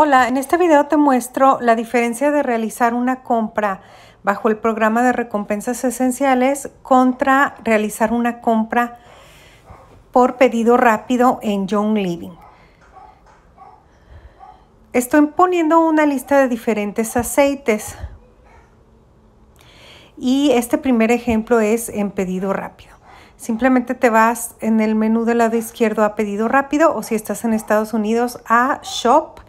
Hola, en este video te muestro la diferencia de realizar una compra bajo el programa de recompensas esenciales contra realizar una compra por pedido rápido en Young Living. Estoy poniendo una lista de diferentes aceites y este primer ejemplo es en pedido rápido. Simplemente te vas en el menú del lado izquierdo a pedido rápido o si estás en Estados Unidos a shop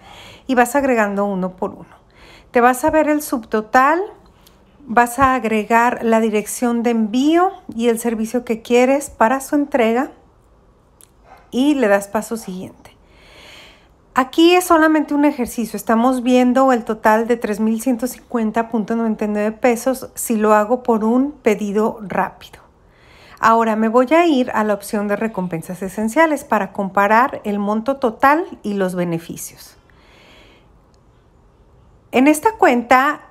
y vas agregando uno por uno. Te vas a ver el subtotal, vas a agregar la dirección de envío y el servicio que quieres para su entrega y le das paso siguiente. Aquí es solamente un ejercicio, estamos viendo el total de 3.150.99 pesos si lo hago por un pedido rápido. Ahora me voy a ir a la opción de recompensas esenciales para comparar el monto total y los beneficios. En esta cuenta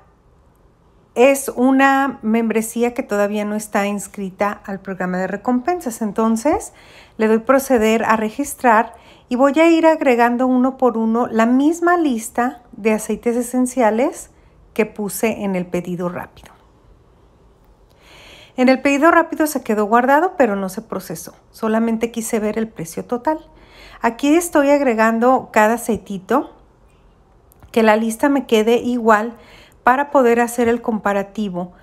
es una membresía que todavía no está inscrita al programa de recompensas. Entonces le doy proceder a registrar y voy a ir agregando uno por uno la misma lista de aceites esenciales que puse en el pedido rápido. En el pedido rápido se quedó guardado pero no se procesó. Solamente quise ver el precio total. Aquí estoy agregando cada aceitito que la lista me quede igual para poder hacer el comparativo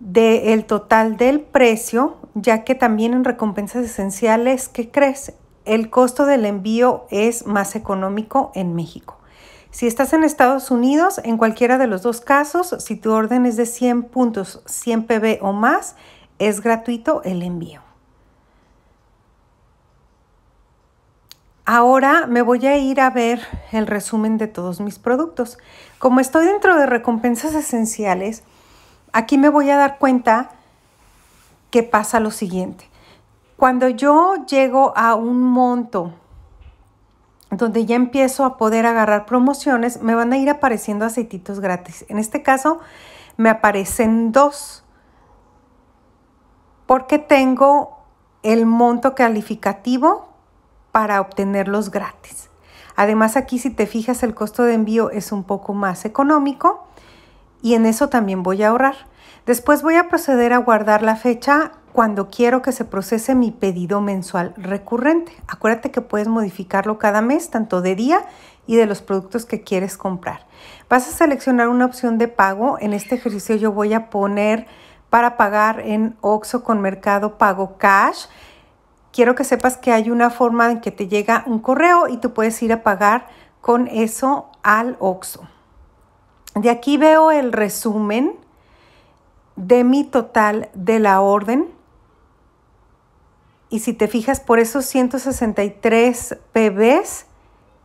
del total del precio, ya que también en recompensas esenciales, que crece. El costo del envío es más económico en México. Si estás en Estados Unidos, en cualquiera de los dos casos, si tu orden es de 100 puntos, 100 PB o más, es gratuito el envío. Ahora me voy a ir a ver el resumen de todos mis productos. Como estoy dentro de recompensas esenciales, aquí me voy a dar cuenta que pasa lo siguiente. Cuando yo llego a un monto donde ya empiezo a poder agarrar promociones, me van a ir apareciendo aceititos gratis. En este caso, me aparecen dos porque tengo el monto calificativo para obtenerlos gratis. Además aquí si te fijas el costo de envío es un poco más económico y en eso también voy a ahorrar. Después voy a proceder a guardar la fecha cuando quiero que se procese mi pedido mensual recurrente. Acuérdate que puedes modificarlo cada mes, tanto de día y de los productos que quieres comprar. Vas a seleccionar una opción de pago. En este ejercicio yo voy a poner para pagar en OXO con Mercado Pago Cash quiero que sepas que hay una forma en que te llega un correo y tú puedes ir a pagar con eso al OXO. De aquí veo el resumen de mi total de la orden. Y si te fijas por esos 163 PBs,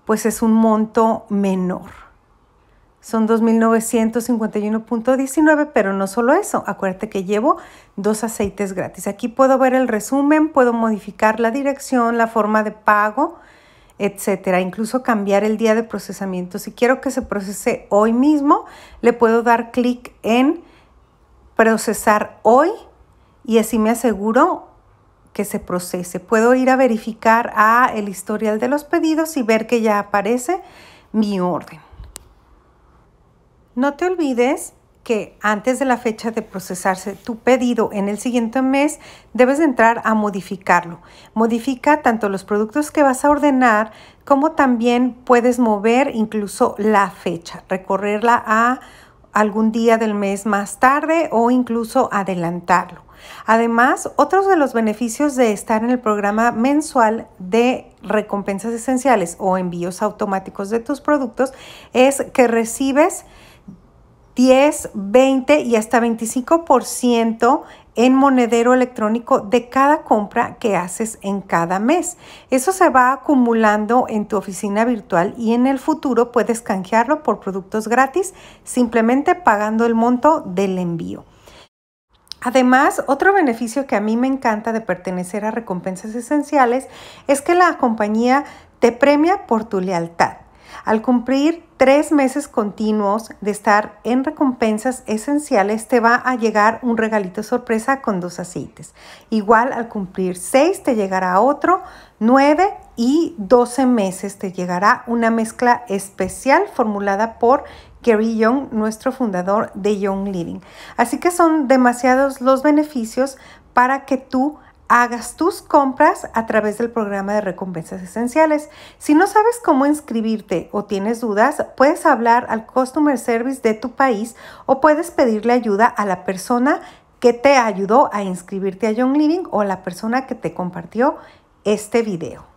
pues es un monto menor son 2.951.19, pero no solo eso, acuérdate que llevo dos aceites gratis. Aquí puedo ver el resumen, puedo modificar la dirección, la forma de pago, etcétera, incluso cambiar el día de procesamiento. Si quiero que se procese hoy mismo, le puedo dar clic en procesar hoy y así me aseguro que se procese. Puedo ir a verificar a el historial de los pedidos y ver que ya aparece mi orden. No te olvides que antes de la fecha de procesarse tu pedido en el siguiente mes, debes entrar a modificarlo. Modifica tanto los productos que vas a ordenar como también puedes mover incluso la fecha, recorrerla a algún día del mes más tarde o incluso adelantarlo. Además, otros de los beneficios de estar en el programa mensual de recompensas esenciales o envíos automáticos de tus productos es que recibes 10, 20 y hasta 25% en monedero electrónico de cada compra que haces en cada mes. Eso se va acumulando en tu oficina virtual y en el futuro puedes canjearlo por productos gratis simplemente pagando el monto del envío. Además, otro beneficio que a mí me encanta de pertenecer a recompensas esenciales es que la compañía te premia por tu lealtad. Al cumplir tres meses continuos de estar en recompensas esenciales, te va a llegar un regalito sorpresa con dos aceites. Igual al cumplir seis te llegará otro, nueve y doce meses te llegará una mezcla especial formulada por Gary Young, nuestro fundador de Young Living. Así que son demasiados los beneficios para que tú hagas tus compras a través del programa de recompensas esenciales. Si no sabes cómo inscribirte o tienes dudas, puedes hablar al Customer Service de tu país o puedes pedirle ayuda a la persona que te ayudó a inscribirte a Young Living o a la persona que te compartió este video.